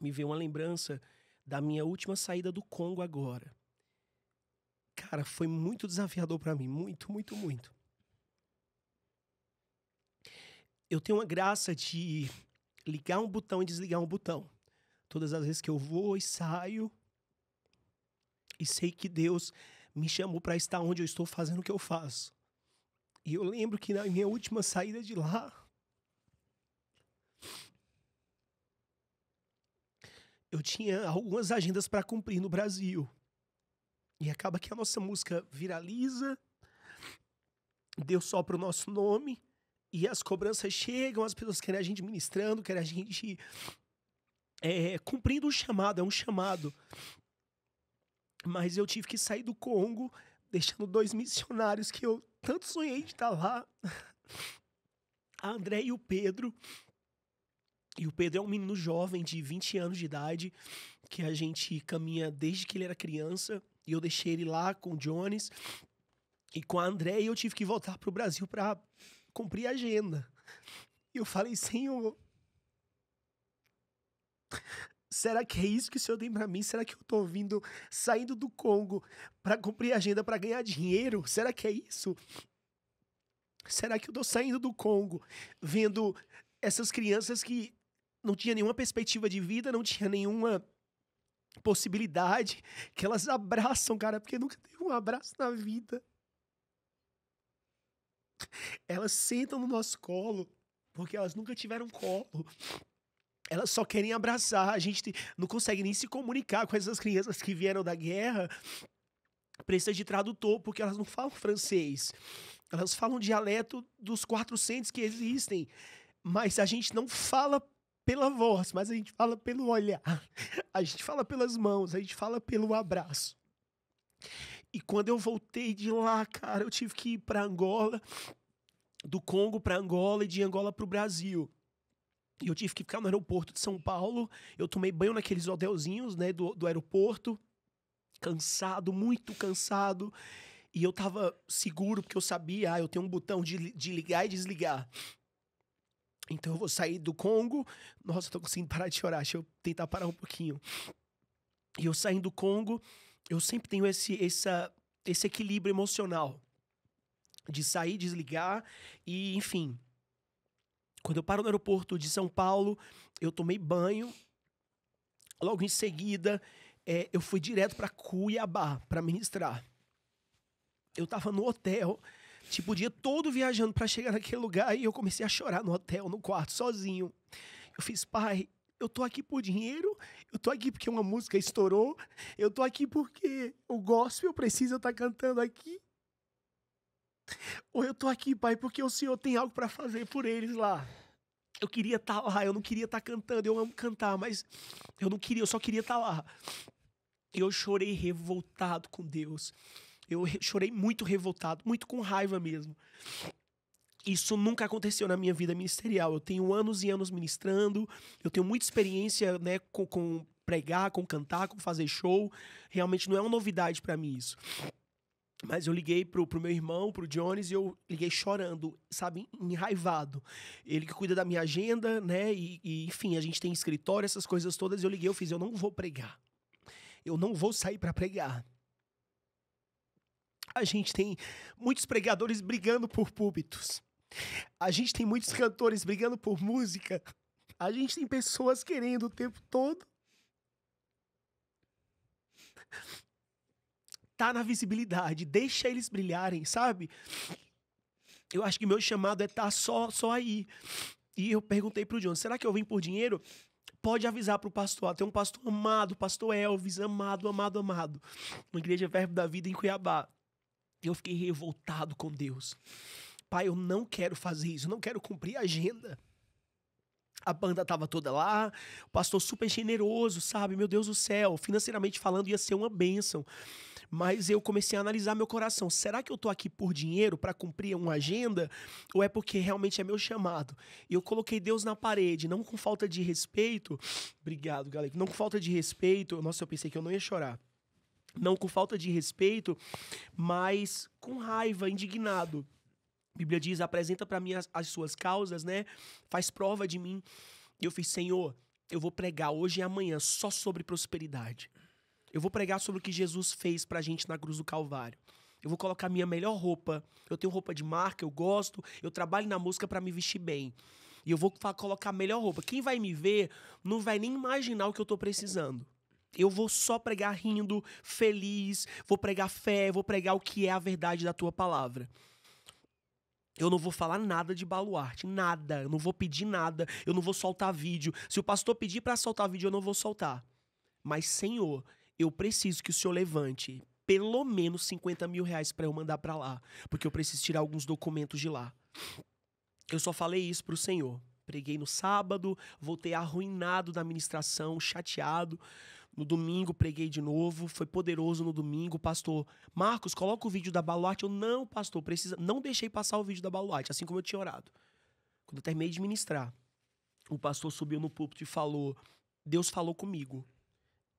me veio uma lembrança da minha última saída do Congo agora. Cara, foi muito desafiador para mim, muito, muito, muito. Eu tenho uma graça de ligar um botão e desligar um botão. Todas as vezes que eu vou e saio, e sei que Deus me chamou para estar onde eu estou fazendo o que eu faço. E eu lembro que na minha última saída de lá, eu tinha algumas agendas para cumprir no Brasil. E acaba que a nossa música viraliza, deu só para o nosso nome, e as cobranças chegam, as pessoas querem a gente ministrando, querem a gente é, cumprindo o um chamado, é um chamado. Mas eu tive que sair do Congo, deixando dois missionários que eu tanto sonhei de estar tá lá, a André e o Pedro, e o Pedro é um menino jovem de 20 anos de idade, que a gente caminha desde que ele era criança. E eu deixei ele lá com o Jones e com a André, e eu tive que voltar para o Brasil para cumprir a agenda. E eu falei, senhor. Será que é isso que o senhor tem para mim? Será que eu tô vindo saindo do Congo para cumprir a agenda para ganhar dinheiro? Será que é isso? Será que eu tô saindo do Congo vendo essas crianças que não tinha nenhuma perspectiva de vida, não tinha nenhuma possibilidade que elas abraçam, cara, porque nunca teve um abraço na vida. Elas sentam no nosso colo, porque elas nunca tiveram colo. Elas só querem abraçar. A gente não consegue nem se comunicar com essas crianças que vieram da guerra. Precisa de tradutor, porque elas não falam francês. Elas falam dialeto dos 400 que existem. Mas a gente não fala pela voz, mas a gente fala pelo olhar, a gente fala pelas mãos, a gente fala pelo abraço. E quando eu voltei de lá, cara, eu tive que ir para Angola, do Congo para Angola e de Angola para o Brasil. E eu tive que ficar no aeroporto de São Paulo. Eu tomei banho naqueles hotelzinhos, né, do, do aeroporto. Cansado, muito cansado. E eu tava seguro, porque eu sabia, ah, eu tenho um botão de, de ligar e desligar. Então eu vou sair do Congo. Nossa, tô conseguindo parar de chorar. Deixa eu tentar parar um pouquinho. E eu saindo do Congo, eu sempre tenho esse, essa, esse equilíbrio emocional de sair, desligar e, enfim. Quando eu paro no aeroporto de São Paulo, eu tomei banho. Logo em seguida, é, eu fui direto para Cuiabá para ministrar. Eu tava no hotel Tipo, o dia todo viajando para chegar naquele lugar e eu comecei a chorar no hotel, no quarto, sozinho. Eu fiz, pai, eu tô aqui por dinheiro, eu tô aqui porque uma música estourou, eu tô aqui porque o gospel precisa estar tá cantando aqui. Ou eu tô aqui, pai, porque o senhor tem algo para fazer por eles lá. Eu queria estar tá lá, eu não queria estar tá cantando, eu amo cantar, mas eu não queria, eu só queria estar tá lá. Eu chorei revoltado com Deus. Eu chorei muito revoltado, muito com raiva mesmo. Isso nunca aconteceu na minha vida ministerial. Eu tenho anos e anos ministrando, eu tenho muita experiência né, com, com pregar, com cantar, com fazer show. Realmente não é uma novidade para mim isso. Mas eu liguei pro, pro meu irmão, pro Jones, e eu liguei chorando, sabe, enraivado. Ele que cuida da minha agenda, né? E, e, enfim, a gente tem escritório, essas coisas todas. Eu liguei, eu fiz, eu não vou pregar. Eu não vou sair para pregar. A gente tem muitos pregadores brigando por púlpitos. A gente tem muitos cantores brigando por música. A gente tem pessoas querendo o tempo todo. Tá na visibilidade, deixa eles brilharem, sabe? Eu acho que meu chamado é estar tá só, só aí. E eu perguntei pro John, será que eu vim por dinheiro? Pode avisar pro pastor, tem um pastor amado, pastor Elvis, amado, amado, amado. Uma igreja Verbo da Vida em Cuiabá eu fiquei revoltado com Deus. Pai, eu não quero fazer isso, eu não quero cumprir a agenda. A banda tava toda lá, o pastor super generoso, sabe? Meu Deus do céu, financeiramente falando ia ser uma bênção. Mas eu comecei a analisar meu coração. Será que eu tô aqui por dinheiro para cumprir uma agenda ou é porque realmente é meu chamado? E eu coloquei Deus na parede, não com falta de respeito. Obrigado, galera. Não com falta de respeito. Nossa, eu pensei que eu não ia chorar não com falta de respeito, mas com raiva, indignado. A Bíblia diz: apresenta para mim as, as, suas causas, né? Faz prova de mim. E eu fiz, Senhor, eu vou pregar hoje e amanhã só sobre prosperidade. Eu vou pregar sobre o que Jesus fez pra gente na cruz do Calvário. Eu vou colocar minha melhor roupa. Eu tenho roupa de marca, eu gosto, eu trabalho na música para me vestir bem. E eu vou colocar a melhor roupa. Quem vai me ver não vai nem imaginar o que eu tô precisando. Eu vou só pregar rindo, feliz, vou pregar fé, vou pregar o que é a verdade da tua palavra. Eu não vou falar nada de baluarte, nada. Eu não vou pedir nada, eu não vou soltar vídeo. Se o pastor pedir para soltar vídeo, eu não vou soltar. Mas, Senhor, eu preciso que o Senhor levante pelo menos 50 mil reais para eu mandar para lá, porque eu preciso tirar alguns documentos de lá. Eu só falei isso pro Senhor. Preguei no sábado, voltei arruinado da ministração, chateado, no domingo preguei de novo, foi poderoso no domingo, pastor. Marcos, coloca o vídeo da baluarte. Eu não, pastor, precisa, não deixei passar o vídeo da baluarte, assim como eu tinha orado. Quando eu terminei de ministrar, o pastor subiu no púlpito e falou: "Deus falou comigo".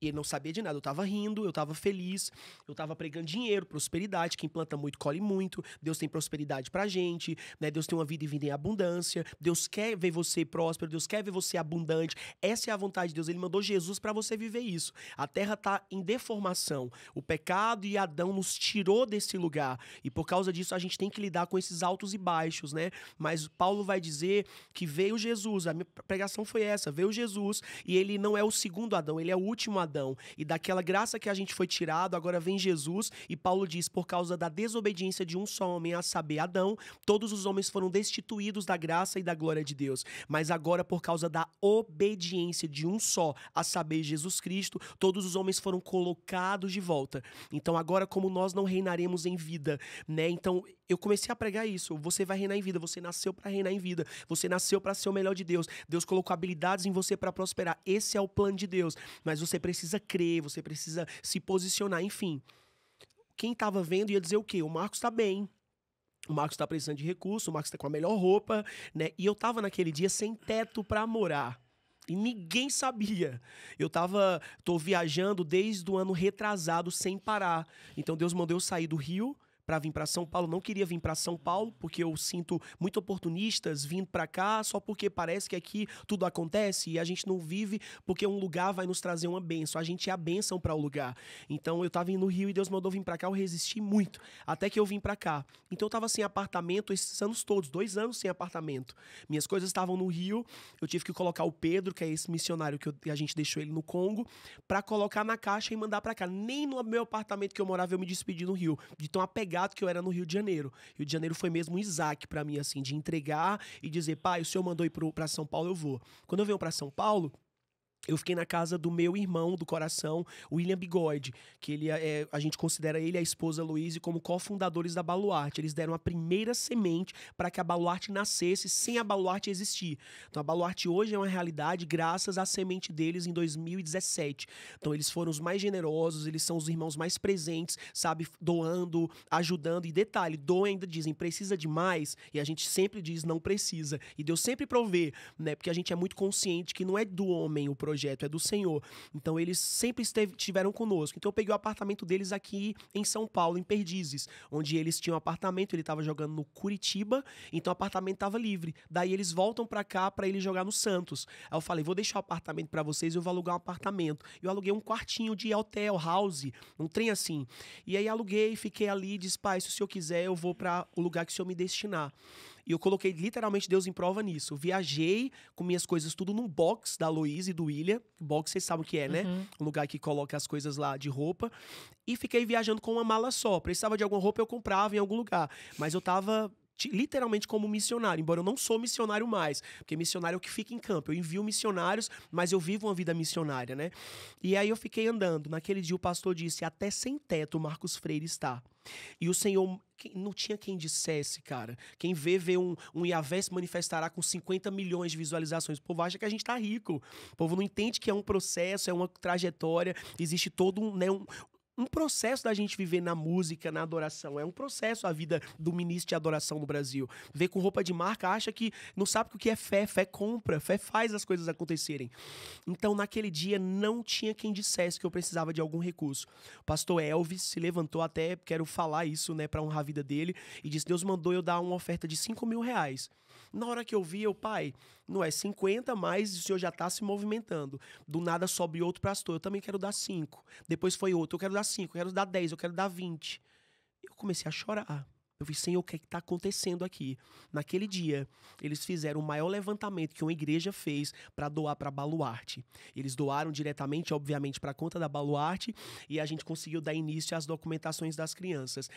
E ele não sabia de nada. Eu tava rindo, eu tava feliz, eu tava pregando dinheiro, prosperidade. Quem planta muito, colhe muito. Deus tem prosperidade pra gente, né? Deus tem uma vida e vida em abundância. Deus quer ver você próspero, Deus quer ver você abundante. Essa é a vontade de Deus. Ele mandou Jesus para você viver isso. A terra tá em deformação. O pecado e Adão nos tirou desse lugar. E por causa disso, a gente tem que lidar com esses altos e baixos, né? Mas Paulo vai dizer que veio Jesus. A minha pregação foi essa: veio Jesus e ele não é o segundo Adão, ele é o último Adão. Adão. E daquela graça que a gente foi tirado, agora vem Jesus. E Paulo diz: por causa da desobediência de um só homem, a saber, Adão, todos os homens foram destituídos da graça e da glória de Deus. Mas agora, por causa da obediência de um só, a saber, Jesus Cristo, todos os homens foram colocados de volta. Então, agora, como nós não reinaremos em vida, né? Então, eu comecei a pregar isso. Você vai reinar em vida, você nasceu para reinar em vida, você nasceu para ser o melhor de Deus. Deus colocou habilidades em você para prosperar. Esse é o plano de Deus, mas você precisa precisa crer, você precisa se posicionar, enfim. Quem estava vendo ia dizer o quê? O Marcos está bem. O Marcos está precisando de recurso, o Marcos está com a melhor roupa, né? E eu estava naquele dia sem teto para morar. E ninguém sabia. Eu tava, tô viajando desde o ano retrasado sem parar. Então Deus mandou eu sair do Rio, para vir para São Paulo. Não queria vir para São Paulo, porque eu sinto muito oportunistas vindo para cá só porque parece que aqui tudo acontece e a gente não vive porque um lugar vai nos trazer uma benção. A gente é a benção para o um lugar. Então eu tava indo no Rio e Deus mandou vir para cá, eu resisti muito, até que eu vim para cá. Então eu tava sem apartamento esses anos todos, dois anos sem apartamento. Minhas coisas estavam no Rio, eu tive que colocar o Pedro, que é esse missionário que, eu, a gente deixou ele no Congo, para colocar na caixa e mandar para cá. Nem no meu apartamento que eu morava eu me despedi no Rio, de tão apegado grato que eu era no Rio de Janeiro. Rio de Janeiro foi mesmo um Isaac para mim, assim, de entregar e dizer, pai, o senhor mandou ir pro, pra São Paulo, eu vou. Quando eu venho para São Paulo, eu fiquei na casa do meu irmão do coração, William Bigode, que ele é, é, a gente considera ele e a esposa Louise como cofundadores da Baluarte. Eles deram a primeira semente para que a Baluarte nascesse sem a Baluarte existir. Então a Baluarte hoje é uma realidade graças à semente deles em 2017. Então eles foram os mais generosos, eles são os irmãos mais presentes, sabe, doando, ajudando e detalhe, doem ainda dizem precisa de mais e a gente sempre diz não precisa. E Deus sempre provê, né? Porque a gente é muito consciente que não é do homem o projeto projeto é do Senhor. Então eles sempre estiveram conosco. Então eu peguei o apartamento deles aqui em São Paulo, em Perdizes, onde eles tinham um apartamento, ele estava jogando no Curitiba, então o apartamento estava livre. Daí eles voltam para cá para ele jogar no Santos. Aí eu falei, vou deixar o apartamento para vocês, e eu vou alugar um apartamento. Eu aluguei um quartinho de hotel, house, um trem assim. E aí aluguei, fiquei ali, disse, pai, se o senhor quiser, eu vou para o lugar que o senhor me destinar. E eu coloquei literalmente Deus em prova nisso. Eu viajei com minhas coisas tudo num box da Louise e do William. Box, vocês sabem o que é, né? Uhum. Um lugar que coloca as coisas lá de roupa. E fiquei viajando com uma mala só. Precisava de alguma roupa, eu comprava em algum lugar. Mas eu tava literalmente como missionário, embora eu não sou missionário mais, porque missionário é o que fica em campo. Eu envio missionários, mas eu vivo uma vida missionária, né? E aí eu fiquei andando. Naquele dia o pastor disse: "Até sem teto Marcos Freire está". E o Senhor não tinha quem dissesse, cara. Quem vê, vê um, um Iavé se manifestará com 50 milhões de visualizações. O povo acha que a gente tá rico. O povo não entende que é um processo, é uma trajetória, existe todo um, né, um, um processo da gente viver na música, na adoração. É um processo a vida do ministro de adoração no Brasil. Vê com roupa de marca, acha que não sabe o que é fé. Fé compra, fé faz as coisas acontecerem. Então, naquele dia, não tinha quem dissesse que eu precisava de algum recurso. O pastor Elvis se levantou até, quero falar isso, né, para honrar a vida dele, e disse: Deus mandou eu dar uma oferta de 5 mil reais. Na hora que eu vi, eu, pai, não é 50, mas o senhor já tá se movimentando. Do nada sobe outro pastor, eu também quero dar 5. Depois foi outro, eu quero dar 5, eu quero dar 10, eu quero dar 20. Eu comecei a chorar. Eu vi, Senhor, o que é está acontecendo aqui? Naquele dia, eles fizeram o maior levantamento que uma igreja fez para doar para Baluarte. Eles doaram diretamente, obviamente, para a conta da Baluarte e a gente conseguiu dar início às documentações das crianças.